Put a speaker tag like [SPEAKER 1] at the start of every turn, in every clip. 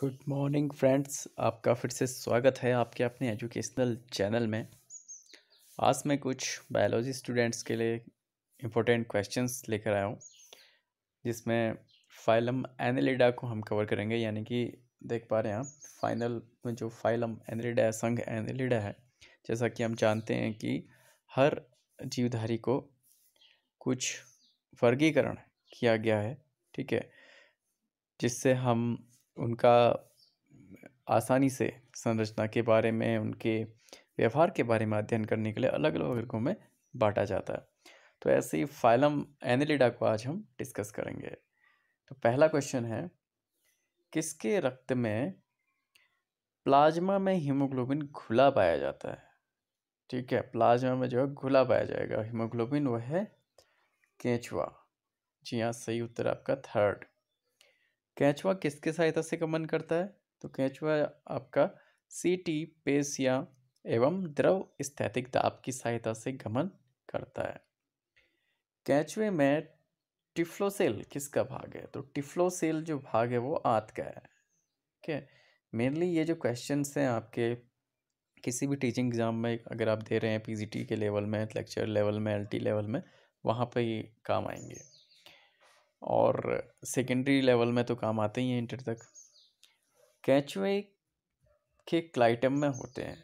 [SPEAKER 1] good morning friends आपका फिर से स्वागत है आपके अपने एजुकेशनल चैनल में आज मैं कुछ बायोलॉजी स्टूडेंट्स के लिए इम्पोर्टेंट क्वेश्चंस लेकर आया हूँ जिसमें फाइलम एनिलिडा को हम कवर करेंगे यानी कि देख पा रहे हैं आप फाइनल में जो फाइलम एनिलिडा है संघ एनिलिडा है जैसा कि हम जानते हैं कि हर जीवधारी को कुछ वर्गीकरण किया गया है ठीक है जिससे हम उनका आसानी से संरचना के बारे में उनके व्यवहार के बारे में अध्ययन करने के लिए अलग अलग वर्गों में बांटा जाता है तो ऐसे ही फाइलम एनिलिडा को आज हम डिस्कस करेंगे तो पहला क्वेश्चन है किसके रक्त में प्लाज्मा में हीमोग्लोबिन घुला पाया जाता है ठीक है प्लाज्मा में जो है घुला पाया जाएगा हीमोग्लोबिन वह है केंचुआ जी हाँ सही उत्तर आपका थर्ड कैचवा किसके सहायता से गमन करता है तो कैचवा आपका सी टी एवं द्रव स्थैतिक दाब की सहायता से गमन करता है कैचवे में टिफ्लोसेल किसका भाग है तो टिफ्लोसेल जो भाग है वो आत का है ठीक है मेनली ये जो क्वेश्चन हैं आपके किसी भी टीचिंग एग्ज़ाम में अगर आप दे रहे हैं पीजीटी के लेवल में लेक्चर लेवल में एलटी लेवल में वहाँ पर ही काम आएंगे और सेकेंडरी लेवल में तो काम आते ही हैं इंटर तक कैचवे के क्लाइटम में होते हैं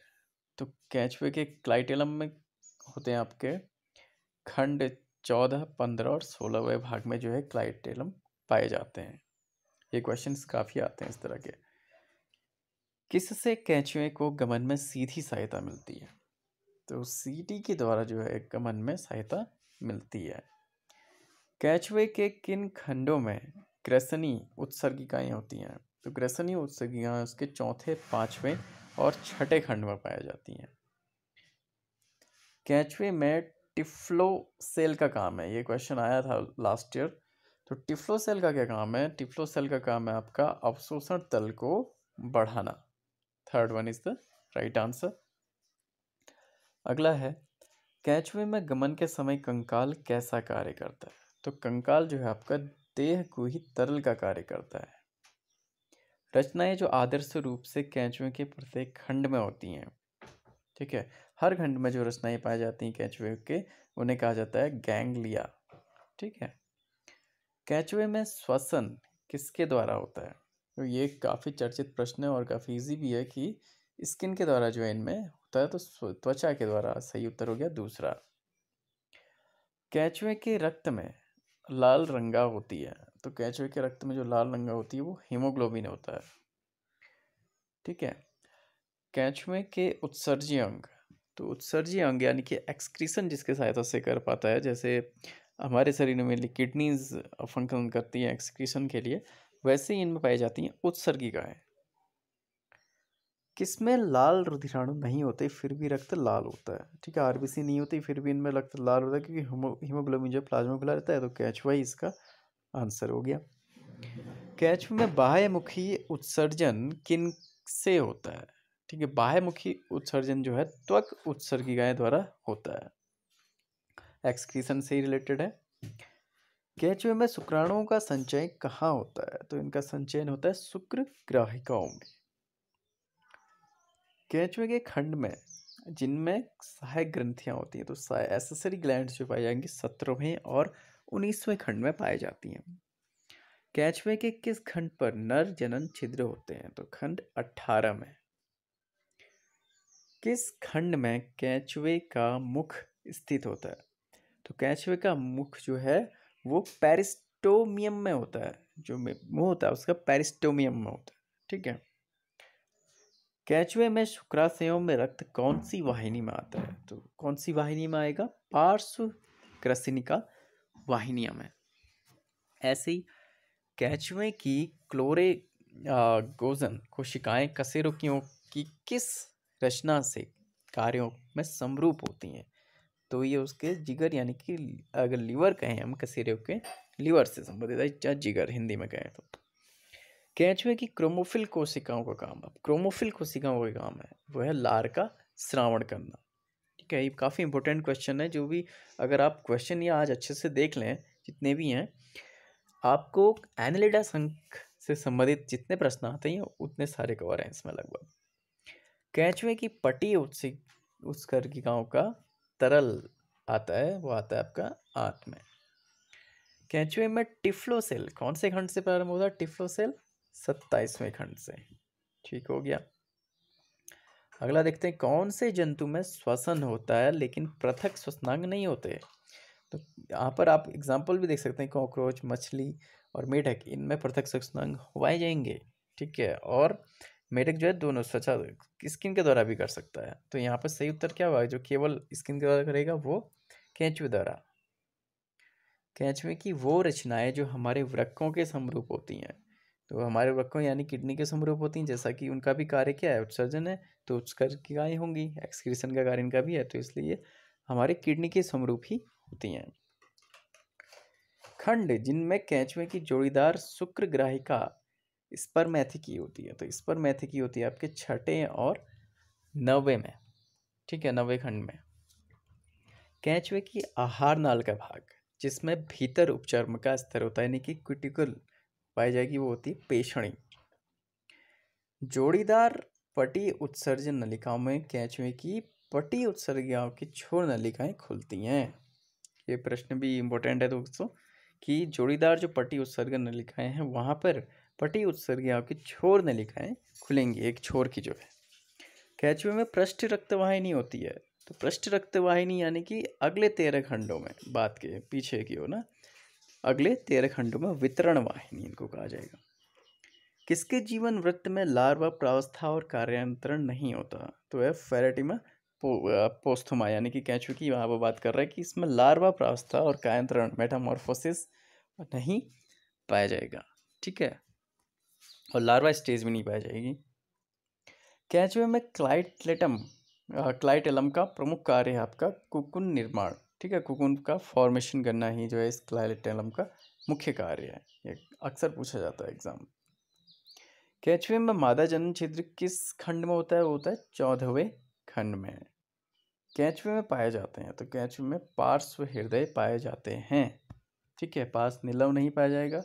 [SPEAKER 1] तो कैचवे के क्लाइटेलम में होते हैं आपके खंड चौदह पंद्रह और सोलहवें भाग में जो है क्लाइटेलम पाए जाते हैं ये क्वेश्चंस काफ़ी आते हैं इस तरह के किससे कैचवे को गमन में सीधी सहायता मिलती है तो सीटी के द्वारा जो है गमन में सहायता मिलती है कैचवे के किन खंडों में ग्रसनी उत्सर्गिकाएँ होती हैं तो ग्रसनी उत्सर्गिकाएँ उसके चौथे पाँचवें और छठे खंड में पाई जाती हैं कैचवे में टिफ्लो सेल का काम है ये क्वेश्चन आया था लास्ट ईयर तो टिफ्लो सेल का क्या काम है टिफ्लो सेल का काम है आपका अवशोषण तल को बढ़ाना third one is the right answer अगला है कैचवे में गमन के समय कंकाल कैसा कार्य करता है तो कंकाल जो है आपका देह को ही तरल का कार्य करता है रचनाएं जो आदर्श रूप से कैचुए के प्रत्येक खंड में होती हैं ठीक है हर खंड में जो रचनाएं पाई जाती हैं कैचुए के उन्हें कहा जाता है गैंगलिया ठीक है कैचुए में श्वसन किसके द्वारा होता है तो ये काफ़ी चर्चित प्रश्न है और काफ़ी इजी भी है कि स्किन के द्वारा जो इनमें होता है तो त्वचा के द्वारा सही उत्तर हो गया दूसरा कैचुए के रक्त में लाल रंगा होती है तो कैचुए के रक्त में जो लाल रंगा होती है वो हीमोग्लोबिन होता है ठीक है कैचुए के उत्सर्जी अंग तो उत्सर्जी अंग यानी कि एक्सक्रीसन जिसके सहायता से कर पाता है जैसे हमारे शरीर में किडनीज फंक्शन करती हैं एक्सक्रीसन के लिए वैसे ही इनमें पाई जाती हैं उत्सर्गी गायें किसमें लाल रुधिराणु नहीं होते फिर भी रक्त लाल होता है ठीक है आरबीसी नहीं होती फिर भी इनमें रक्त लाल होता है क्योंकि हीमोग्लोबिन जो प्लाज्मा खुला रहता है तो कैच वाई इसका आंसर हो गया कैच में बाह्यमुखी उत्सर्जन किन से होता है ठीक है बाह्यमुखी उत्सर्जन जो है त्वक गाय द्वारा होता है एक्सक्रीशन से ही रिलेटेड है केचुए में शुक्राणुओं का संचय कहाँ होता है तो इनका संचयन होता है शुक्र ग्राहिकाओं में केंचुए के खंड में जिनमें सहायक ग्रंथियाँ होती हैं तो एसेसरी ग्लैंड जो पाई जाएंगी सत्रहवें और उन्नीसवें खंड में पाई जाती हैं कैचवे के किस खंड पर नर जनन छिद्र होते हैं तो खंड अट्ठारह में किस खंड में कैचवे का मुख स्थित होता है तो कैचवे का मुख जो है वो पेरिस्टोमियम में होता है जो मुँह होता है उसका पेरिस्टोमियम में होता है ठीक है कैचवे में शुक्राशयों में रक्त कौन सी वाहिनी में आता है तो कौन सी वाहिनी में आएगा पार्श्व क्रसिनिका वाहिनिया में ऐसे ही कैचवे की क्लोरे गोजन कोशिकाएं कसेरुकियों की किस रचना से कार्यों में समरूप होती हैं तो ये उसके जिगर यानी कि अगर लीवर कहें हम कसेरों के लीवर से संबंधित है जिगर हिंदी में कहें तो कैचुए की क्रोमोफिल कोशिकाओं का काम अब क्रोमोफिल कोशिकाओं का काम है वो है लार का श्रावण करना ठीक है ये काफ़ी इंपॉर्टेंट क्वेश्चन है जो भी अगर आप क्वेश्चन या आज अच्छे से देख लें जितने भी हैं आपको एनालिडा संख से संबंधित जितने प्रश्न आते हैं उतने सारे कवर हैं इसमें लगभग कैचुए की पटी उत्सिक उत्सकर की गाँव का तरल आता है वो आता है आपका आंत में कैचुए में टिफ्लो सेल कौन से खंड से प्रारंभ होता है टिफ्लो सेल सत्ताईसवें खंड से ठीक हो गया अगला देखते हैं कौन से जंतु में श्वसन होता है लेकिन पृथक श्वसनांग नहीं होते तो यहाँ पर आप एग्जाम्पल भी देख सकते हैं कॉकरोच मछली और मेढक इनमें पृथक श्वसनांग होवाए जाएंगे ठीक है और मेढक जो है दोनों स्वच्छा स्किन के द्वारा भी कर सकता है तो यहाँ पर सही उत्तर क्या हुआ जो केवल स्किन के द्वारा करेगा वो कैचवे द्वारा कैचवे की वो रचनाएं जो हमारे वृक्कों के समरूप होती हैं तो हमारे वृक्कों यानी किडनी के समरूप होती हैं जैसा कि उनका भी कार्य क्या है उत्सर्जन है तो उत्सर्गिकाएँ होंगी एक्सक्रीशन का कार्य इनका भी है तो इसलिए हमारे किडनी के समरूप ही होती हैं खंड जिनमें कैचवे की जोड़ीदार शुक्र ग्राहिका स्पर्मैथिकी होती है तो स्पर्मैथिकी होती है आपके छठे और नवे में ठीक है नवे खंड में कैचवे की आहार नाल का भाग जिसमें भीतर उपचर्म का स्तर होता है यानी कि क्विटिकल पाई जाएगी वो होती है पेशणी जोड़ीदार पटी उत्सर्जन नलिकाओं में कैचवे की पटी उत्सर्गियाओं की छोर नलिकाएं खुलती हैं ये प्रश्न भी इम्पोर्टेंट है दोस्तों कि जोड़ीदार जो पटी उत्सर्ग नलिकाएं हैं वहाँ पर पटी उत्सर्गियाओं की छोर नलिकाएं खुलेंगी एक छोर की जो है कैचवे में पृष्ठ रक्तवाहिनी होती है तो पृष्ठ रक्तवाहिनी यानी कि अगले तेरह खंडों में बात के पीछे की हो ना अगले तेरह खंडों में वितरण वाहिनी इनको कहा जाएगा किसके जीवन वृत्त में लार्वा प्रावस्था और कार्यांतरण नहीं होता तो है फेरेटिमा पोस्थोमा यानी कि कह की वहाँ पर बात कर रहा है कि इसमें लार्वा प्रावस्था और कायंतरण मेटामॉर्फोसिस नहीं पाया जाएगा ठीक है और लार्वा स्टेज भी नहीं पाई जाएगी कैचुए में क्लाइटलेटम क्लाइटलम का प्रमुख कार्य है आपका कुकुन निर्माण ठीक है कुकुन का फॉर्मेशन करना ही जो है इस क्लाइलेटेलम का मुख्य कार्य है ये अक्सर पूछा जाता है एग्जाम कैचवे में मादा जनन छिद्र किस खंड में होता है वो होता है चौदहवें खंड में कैचवे में पाए जाते हैं तो कैचवे में पार्श्व हृदय पाए जाते हैं ठीक है पार्श नीलव नहीं पाया जाएगा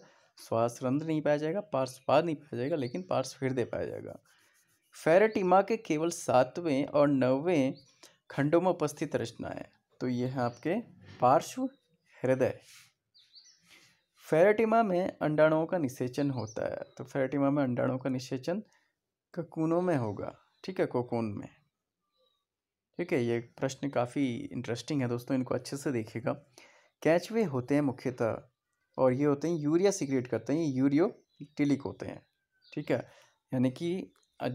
[SPEAKER 1] श्वास रंध्र नहीं पाया जाएगा पार्श्वपाद नहीं पाया जाएगा लेकिन पार्श्व हृदय पाया जाएगा फेरेटिमा के केवल सातवें और नौवें खंडों में उपस्थित रचना है तो ये है आपके पार्श्व हृदय फेरेटिमा में अंडाणुओं का निषेचन होता है तो फेरेटिमा में अंडाणुओं का निषेचन ककूनों में होगा ठीक है कोकून में ठीक है ये प्रश्न काफ़ी इंटरेस्टिंग है दोस्तों इनको अच्छे से देखिएगा कैचवे होते हैं मुख्यतः और ये होते हैं यूरिया सीक्रेट करते हैं ये टिलिक होते हैं ठीक है यानी कि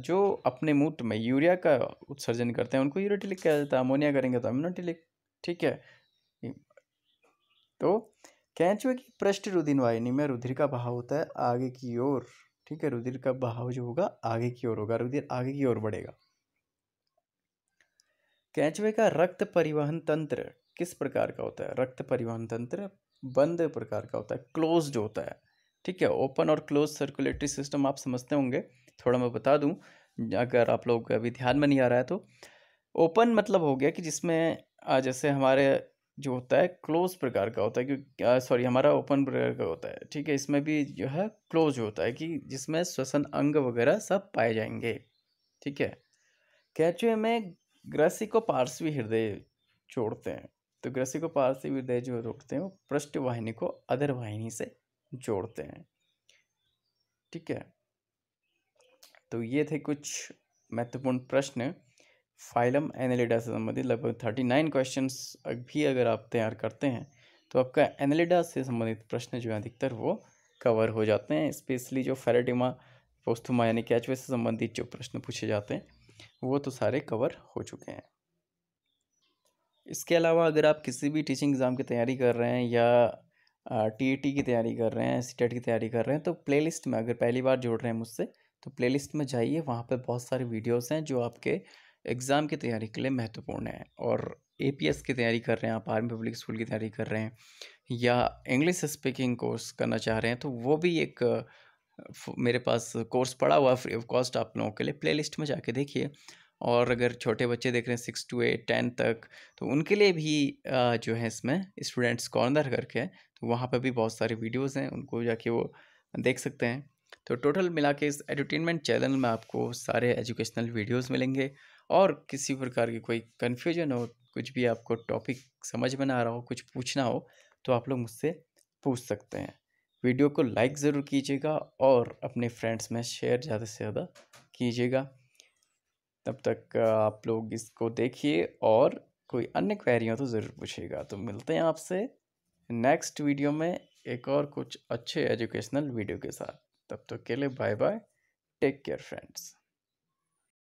[SPEAKER 1] जो अपने मूत्र में यूरिया का उत्सर्जन करते हैं उनको यूरोटिलिक कहा जाता है अमोनिया करेंगे तो अमिनोटिलिक ठीक है तो कैंचुए की पृष्ठ रुधिर वाहिनी में रुधिर का बहाव होता है आगे की ओर ठीक है रुधिर का बहाव जो होगा आगे की ओर होगा रुधिर आगे की ओर बढ़ेगा कैंचवे का रक्त परिवहन तंत्र किस प्रकार का होता है रक्त परिवहन तंत्र बंद प्रकार का होता है क्लोज होता है ठीक है ओपन और क्लोज सर्कुलेटरी सिस्टम आप समझते होंगे थोड़ा मैं बता दूं अगर आप लोग अभी ध्यान में नहीं आ रहा है तो ओपन मतलब हो गया कि जिसमें जैसे हमारे जो होता है क्लोज प्रकार का होता है क्योंकि सॉरी हमारा ओपन प्रकार का होता है ठीक है इसमें भी जो है क्लोज होता है कि जिसमें श्वसन अंग वगैरह सब पाए जाएंगे ठीक है कैचुए में ग्रसी को पार्श्वी हृदय जोड़ते हैं तो ग्रसी को पार्श्वी हृदय जो रोकते हैं वो पृष्ठवाहिनी को अदर वाहिनी से जोड़ते हैं ठीक है तो ये थे कुछ महत्वपूर्ण प्रश्न फाइलम एनालिडा से संबंधित लगभग थर्टी नाइन क्वेश्चन भी अगर आप तैयार करते हैं तो आपका एनालिडा से संबंधित प्रश्न जो है अधिकतर वो कवर हो जाते हैं स्पेशली जो फेराडिमा पोस्थुमा यानी कैचवे से संबंधित जो प्रश्न पूछे जाते हैं वो तो सारे कवर हो चुके हैं इसके अलावा अगर आप किसी भी टीचिंग एग्ज़ाम की तैयारी कर रहे हैं या टी e की तैयारी कर रहे हैं सी e की तैयारी कर रहे हैं तो प्लेलिस्ट में अगर पहली बार जुड़ रहे हैं मुझसे तो प्लेलिस्ट में जाइए वहाँ पर बहुत सारे वीडियोस हैं जो आपके एग्ज़ाम की तैयारी के लिए महत्वपूर्ण है और ए की तैयारी कर रहे हैं आप आर्मी पब्लिक स्कूल की तैयारी कर रहे हैं या इंग्लिश स्पीकिंग कोर्स करना चाह रहे हैं तो वो भी एक मेरे पास कोर्स पड़ा हुआ फ्री ऑफ कॉस्ट आप लोगों के लिए प्लेलिस्ट में जाके देखिए और अगर छोटे बच्चे देख रहे हैं सिक्स टू एट टेन तक तो उनके लिए भी जो है इसमें स्टूडेंट्स कॉर्नर करके तो वहाँ पर भी बहुत सारे वीडियोज़ हैं उनको जाके वो देख सकते हैं तो टोटल मिला के इस एंटरटेनमेंट चैनल में आपको सारे एजुकेशनल वीडियोस मिलेंगे और किसी प्रकार की कोई कन्फ्यूजन हो कुछ भी आपको टॉपिक समझ में ना आ रहा हो कुछ पूछना हो तो आप लोग मुझसे पूछ सकते हैं वीडियो को लाइक ज़रूर कीजिएगा और अपने फ्रेंड्स में शेयर ज़्यादा से ज़्यादा कीजिएगा तब तक आप लोग इसको देखिए और कोई अन्य क्वेरी हो तो ज़रूर पूछिएगा तो मिलते हैं आपसे नेक्स्ट वीडियो में एक और कुछ अच्छे एजुकेशनल वीडियो के साथ तब तक तो के लिए bye bye take care friends